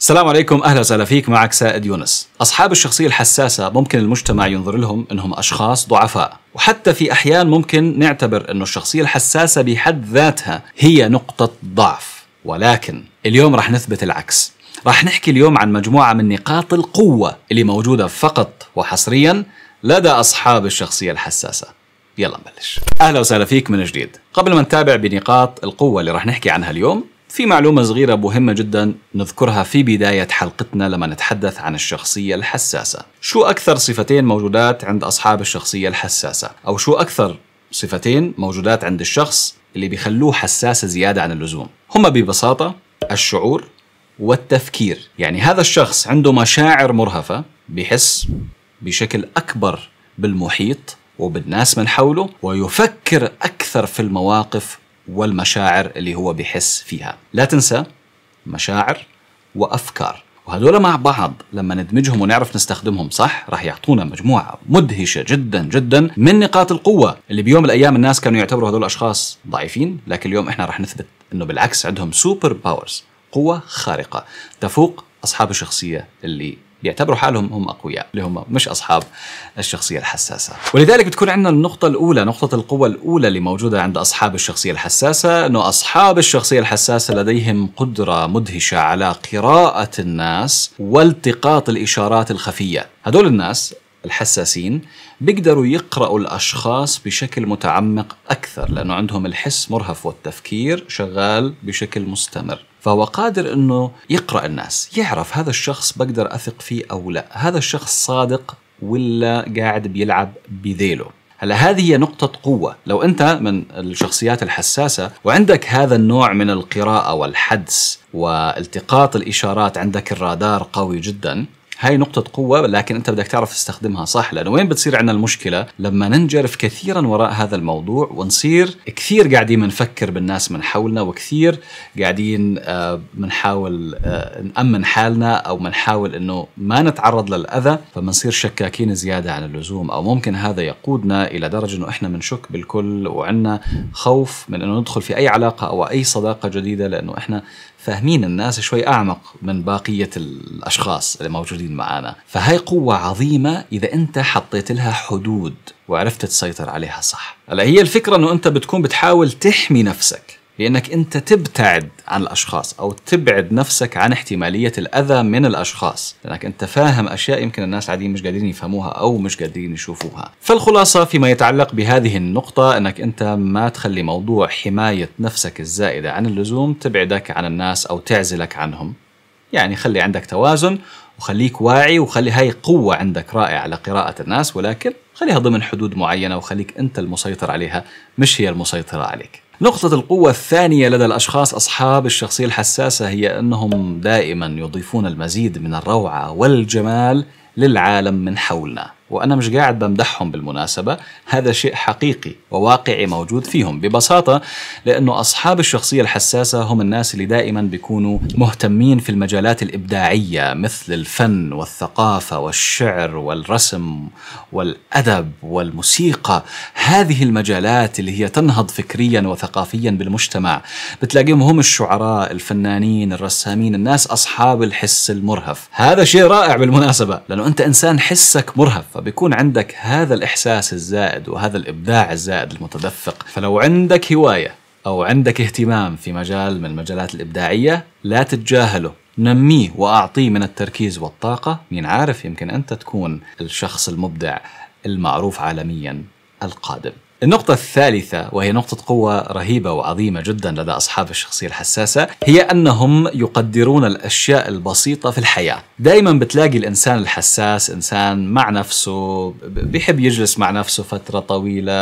السلام عليكم اهلا وسهلا فيك معك سائد يونس. اصحاب الشخصيه الحساسه ممكن المجتمع ينظر لهم انهم اشخاص ضعفاء، وحتى في احيان ممكن نعتبر انه الشخصيه الحساسه بحد ذاتها هي نقطه ضعف، ولكن اليوم رح نثبت العكس. رح نحكي اليوم عن مجموعه من نقاط القوه اللي موجوده فقط وحصريا لدى اصحاب الشخصيه الحساسه. يلا نبلش. اهلا وسهلا فيك من جديد. قبل ما نتابع بنقاط القوه اللي رح نحكي عنها اليوم، في معلومة صغيرة مهمة جدا نذكرها في بداية حلقتنا لما نتحدث عن الشخصية الحساسة. شو أكثر صفتين موجودات عند أصحاب الشخصية الحساسة؟ أو شو أكثر صفتين موجودات عند الشخص اللي بيخلوه حساسة زيادة عن اللزوم؟ هما ببساطة الشعور والتفكير، يعني هذا الشخص عنده مشاعر مرهفة بيحس بشكل أكبر بالمحيط وبالناس من حوله ويفكر أكثر في المواقف والمشاعر اللي هو بيحس فيها لا تنسى مشاعر وأفكار وهذول مع بعض لما ندمجهم ونعرف نستخدمهم صح راح يعطونا مجموعة مدهشة جدا جدا من نقاط القوة اللي بيوم من الأيام الناس كانوا يعتبروا هذول الأشخاص ضعيفين لكن اليوم إحنا راح نثبت إنه بالعكس عندهم سوبر باورز قوة خارقة تفوق أصحاب الشخصية اللي بيعتبروا حالهم هم اقوياء اللي هم مش اصحاب الشخصيه الحساسه ولذلك بتكون عندنا النقطه الاولى نقطه القوه الاولى اللي موجوده عند اصحاب الشخصيه الحساسه انه اصحاب الشخصيه الحساسه لديهم قدره مدهشه على قراءه الناس والتقاط الاشارات الخفيه هدول الناس الحساسين بيقدروا يقرأوا الأشخاص بشكل متعمق أكثر لأنه عندهم الحس مرهف والتفكير شغال بشكل مستمر فهو قادر انه يقرا الناس يعرف هذا الشخص بقدر اثق فيه او لا هذا الشخص صادق ولا قاعد بيلعب بذيله هلا هذه هي نقطة قوة، لو أنت من الشخصيات الحساسة وعندك هذا النوع من القراءة والحدس والتقاط الإشارات عندك الرادار قوي جدا، هاي نقطة قوة لكن أنت بدك تعرف تستخدمها صح لأنه وين بتصير عندنا المشكلة لما ننجرف كثيرا وراء هذا الموضوع ونصير كثير قاعدين بنفكر بالناس من حولنا وكثير قاعدين آه، بنحاول آه، نأمن حالنا أو بنحاول أنه ما نتعرض للأذى فبنصير شكاكين زيادة عن اللزوم أو ممكن هذا يقودنا إلى درجة أنه إحنا بنشك بالكل وعندنا خوف من أنه ندخل في أي علاقة أو أي صداقة جديدة لأنه إحنا فاهمين الناس شوي أعمق من باقية الأشخاص اللي موجودين معانا فهاي قوة عظيمة إذا أنت حطيت لها حدود وعرفت تسيطر عليها صح هلا هي الفكرة أنه أنت بتكون بتحاول تحمي نفسك لأنك أنت تبتعد عن الأشخاص أو تبعد نفسك عن احتمالية الأذى من الأشخاص لأنك أنت فاهم أشياء يمكن الناس العاديين مش قادرين يفهموها أو مش قادرين يشوفوها فالخلاصة فيما يتعلق بهذه النقطة أنك أنت ما تخلي موضوع حماية نفسك الزائدة عن اللزوم تبعدك عن الناس أو تعزلك عنهم يعني خلي عندك توازن وخليك واعي وخلي هاي قوة عندك رائعة لقراءة الناس ولكن خليها ضمن حدود معينة وخليك أنت المسيطر عليها مش هي المسيطرة عليك نقطة القوة الثانية لدى الأشخاص أصحاب الشخصية الحساسة هي أنهم دائما يضيفون المزيد من الروعة والجمال للعالم من حولنا وأنا مش قاعد بمدحهم بالمناسبة هذا شيء حقيقي وواقعي موجود فيهم ببساطة لأنه أصحاب الشخصية الحساسة هم الناس اللي دائما بيكونوا مهتمين في المجالات الإبداعية مثل الفن والثقافة والشعر والرسم والأدب والموسيقى هذه المجالات اللي هي تنهض فكريا وثقافيا بالمجتمع بتلاقيهم هم الشعراء الفنانين الرسامين الناس أصحاب الحس المرهف هذا شيء رائع بالمناسبة لأنه أنت إنسان حسك مرهف فبيكون عندك هذا الإحساس الزائد وهذا الإبداع الزائد المتدفق فلو عندك هواية أو عندك اهتمام في مجال من المجالات الإبداعية لا تتجاهله نميه وأعطيه من التركيز والطاقة مين عارف يمكن أنت تكون الشخص المبدع المعروف عالميا القادم النقطة الثالثة وهي نقطة قوة رهيبة وعظيمة جدا لدى أصحاب الشخصية الحساسة هي أنهم يقدرون الأشياء البسيطة في الحياة دائما بتلاقي الإنسان الحساس إنسان مع نفسه بيحب يجلس مع نفسه فترة طويلة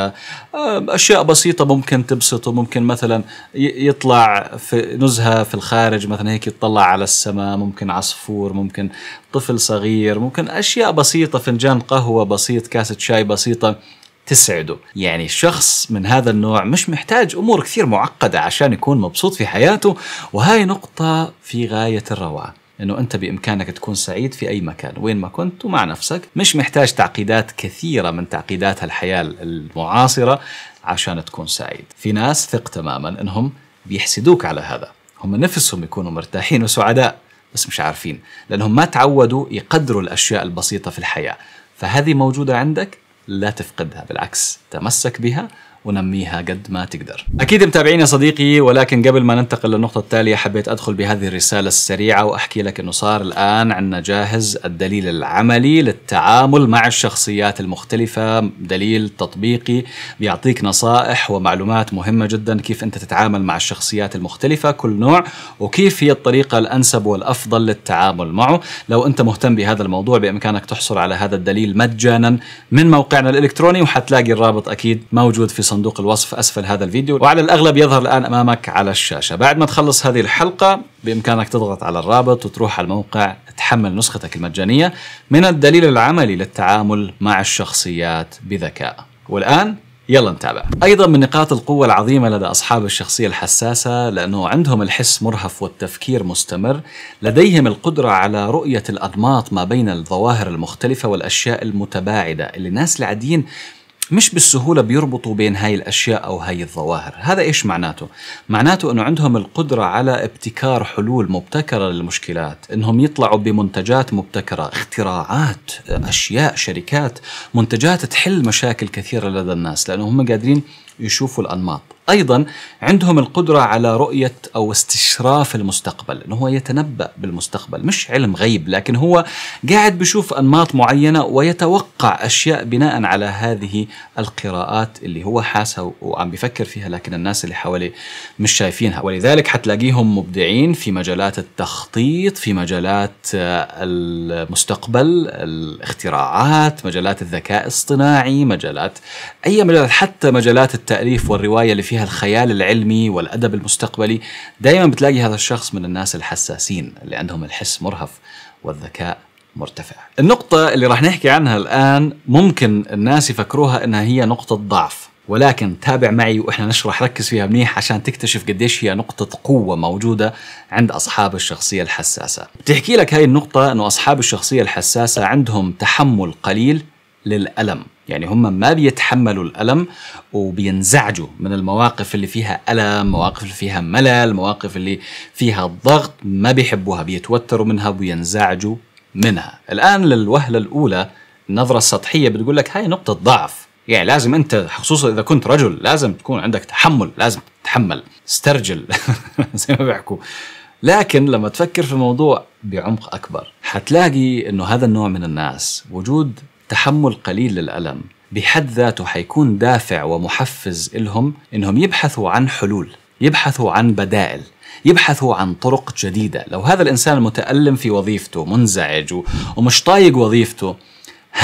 آه، أشياء بسيطة ممكن تبسطه ممكن مثلا يطلع في نزهة في الخارج مثلا هيك يطلع على السماء ممكن عصفور ممكن طفل صغير ممكن أشياء بسيطة فنجان قهوة بسيط كاسة شاي بسيطة تسعده يعني الشخص من هذا النوع مش محتاج أمور كثير معقدة عشان يكون مبسوط في حياته وهاي نقطة في غاية الروعة انه انت بامكانك تكون سعيد في اي مكان وين ما كنت ومع نفسك مش محتاج تعقيدات كثيره من تعقيدات الحياه المعاصره عشان تكون سعيد في ناس ثق تماما انهم بيحسدوك على هذا هم نفسهم يكونوا مرتاحين وسعداء بس مش عارفين لانهم ما تعودوا يقدروا الاشياء البسيطه في الحياه فهذه موجوده عندك لا تفقدها بالعكس تمسك بها ونميها قد ما تقدر اكيد متابعين يا صديقي ولكن قبل ما ننتقل للنقطه التاليه حبيت ادخل بهذه الرساله السريعه واحكي لك انه صار الان عندنا جاهز الدليل العملي للتعامل مع الشخصيات المختلفه دليل تطبيقي بيعطيك نصائح ومعلومات مهمه جدا كيف انت تتعامل مع الشخصيات المختلفه كل نوع وكيف هي الطريقه الانسب والافضل للتعامل معه لو انت مهتم بهذا الموضوع بامكانك تحصل على هذا الدليل مجانا من موقعنا الالكتروني وحتلاقي الرابط اكيد موجود في صندوق صندوق الوصف أسفل هذا الفيديو نعم. وعلى الأغلب يظهر الآن أمامك على الشاشة بعد ما تخلص هذه الحلقة بإمكانك تضغط على الرابط وتروح على الموقع تحمل نسختك المجانية من الدليل العملي للتعامل مع الشخصيات بذكاء والآن يلا نتابع أيضا من نقاط القوة العظيمة لدى أصحاب الشخصية الحساسة لأنه عندهم الحس مرهف والتفكير مستمر لديهم القدرة على رؤية الأنماط ما بين الظواهر المختلفة والأشياء المتباعدة اللي الناس العاديين مش بالسهولة بيربطوا بين هاي الأشياء أو هاي الظواهر هذا إيش معناته؟ معناته أنه عندهم القدرة على ابتكار حلول مبتكرة للمشكلات أنهم يطلعوا بمنتجات مبتكرة اختراعات أشياء شركات منتجات تحل مشاكل كثيرة لدى الناس لأنهم هم قادرين يشوفوا الأنماط ايضا عندهم القدره على رؤيه او استشراف المستقبل انه هو يتنبا بالمستقبل مش علم غيب لكن هو قاعد بشوف انماط معينه ويتوقع اشياء بناء على هذه القراءات اللي هو حاسها وعم بفكر فيها لكن الناس اللي حواليه مش شايفينها ولذلك حتلاقيهم مبدعين في مجالات التخطيط في مجالات آه، المستقبل الاختراعات مجالات الذكاء الاصطناعي مجالات اي مجالات حتى مجالات التاليف والروايه اللي فيها فيها الخيال العلمي والأدب المستقبلي دائما بتلاقي هذا الشخص من الناس الحساسين اللي عندهم الحس مرهف والذكاء مرتفع النقطة اللي راح نحكي عنها الآن ممكن الناس يفكروها أنها هي نقطة ضعف ولكن تابع معي واحنا نشرح ركز فيها منيح عشان تكتشف قديش هي نقطة قوة موجودة عند أصحاب الشخصية الحساسة. بتحكي لك هاي النقطة إنه أصحاب الشخصية الحساسة عندهم تحمل قليل للألم يعني هم ما بيتحملوا الألم وبينزعجوا من المواقف اللي فيها ألم مواقف اللي فيها ملل مواقف اللي فيها ضغط ما بيحبوها بيتوتروا منها وبينزعجوا منها الآن للوهلة الأولى النظرة السطحية بتقول لك هاي نقطة ضعف يعني لازم انت خصوصا اذا كنت رجل لازم تكون عندك تحمل لازم تتحمل استرجل زي ما بيحكوا لكن لما تفكر في الموضوع بعمق اكبر حتلاقي انه هذا النوع من الناس وجود تحمل قليل للألم بحد ذاته حيكون دافع ومحفز إلهم إنهم يبحثوا عن حلول يبحثوا عن بدائل يبحثوا عن طرق جديدة لو هذا الإنسان المتألم في وظيفته منزعج ومش طايق وظيفته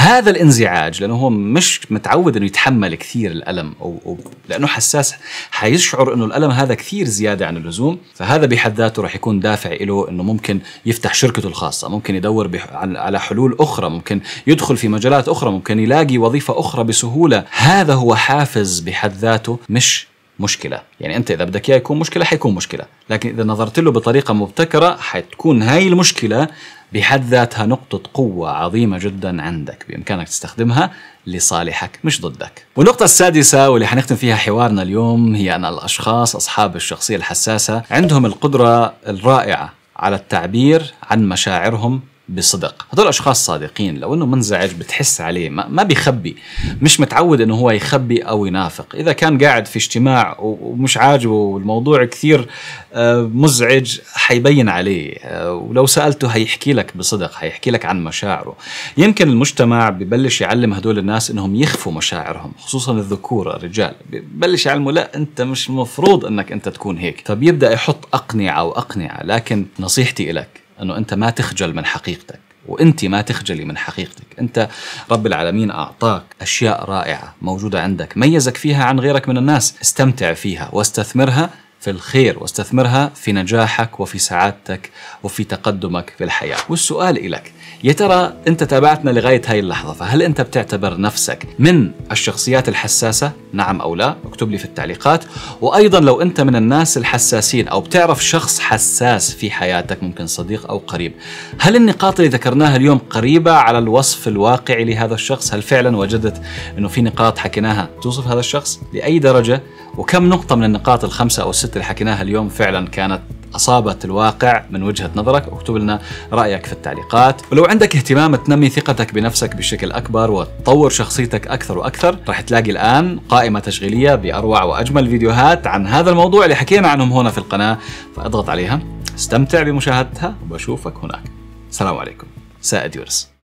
هذا الانزعاج لانه هو مش متعود انه يتحمل كثير الالم او, أو لانه حساس حيشعر انه الالم هذا كثير زياده عن اللزوم فهذا بحد ذاته رح يكون دافع له انه ممكن يفتح شركته الخاصه ممكن يدور على حلول اخرى ممكن يدخل في مجالات اخرى ممكن يلاقي وظيفه اخرى بسهوله هذا هو حافز بحد ذاته مش مشكله يعني انت اذا بدك اياه يكون مشكله حيكون مشكله لكن اذا نظرت له بطريقه مبتكره حتكون هاي المشكله بحد ذاتها نقطة قوة عظيمة جدا عندك بإمكانك تستخدمها لصالحك مش ضدك والنقطة السادسة واللي حنختم فيها حوارنا اليوم هي أن الأشخاص أصحاب الشخصية الحساسة عندهم القدرة الرائعة على التعبير عن مشاعرهم بصدق هذول اشخاص صادقين لو انه منزعج بتحس عليه ما, ما بيخبي مش متعود انه هو يخبي او ينافق اذا كان قاعد في اجتماع ومش عاجبه والموضوع كثير آه، مزعج حيبين عليه آه، ولو سالته حيحكي لك بصدق حيحكي لك عن مشاعره يمكن المجتمع ببلش يعلم هدول الناس انهم يخفوا مشاعرهم خصوصا الذكور الرجال ببلش يعلموا لا انت مش مفروض انك انت تكون هيك فبيبدا يحط اقنعه واقنعه لكن نصيحتي لك انه انت ما تخجل من حقيقتك وانت ما تخجلي من حقيقتك انت رب العالمين اعطاك اشياء رائعه موجوده عندك ميزك فيها عن غيرك من الناس استمتع فيها واستثمرها في الخير واستثمرها في نجاحك وفي سعادتك وفي تقدمك في الحياة والسؤال إلك يا ترى أنت تابعتنا لغاية هاي اللحظة فهل أنت بتعتبر نفسك من الشخصيات الحساسة نعم أو لا اكتب لي في التعليقات وأيضا لو أنت من الناس الحساسين أو بتعرف شخص حساس في حياتك ممكن صديق أو قريب هل النقاط اللي ذكرناها اليوم قريبة على الوصف الواقعي لهذا الشخص هل فعلا وجدت أنه في نقاط حكيناها توصف هذا الشخص لأي درجة وكم نقطة من النقاط الخمسة أو الستة اللي حكيناها اليوم فعلا كانت أصابت الواقع من وجهة نظرك واكتب لنا رأيك في التعليقات ولو عندك اهتمام تنمي ثقتك بنفسك بشكل أكبر وتطور شخصيتك أكثر وأكثر راح تلاقي الآن قائمة تشغيلية بأروع وأجمل فيديوهات عن هذا الموضوع اللي حكينا عنهم هنا في القناة فاضغط عليها استمتع بمشاهدتها وبشوفك هناك السلام عليكم سائد يورس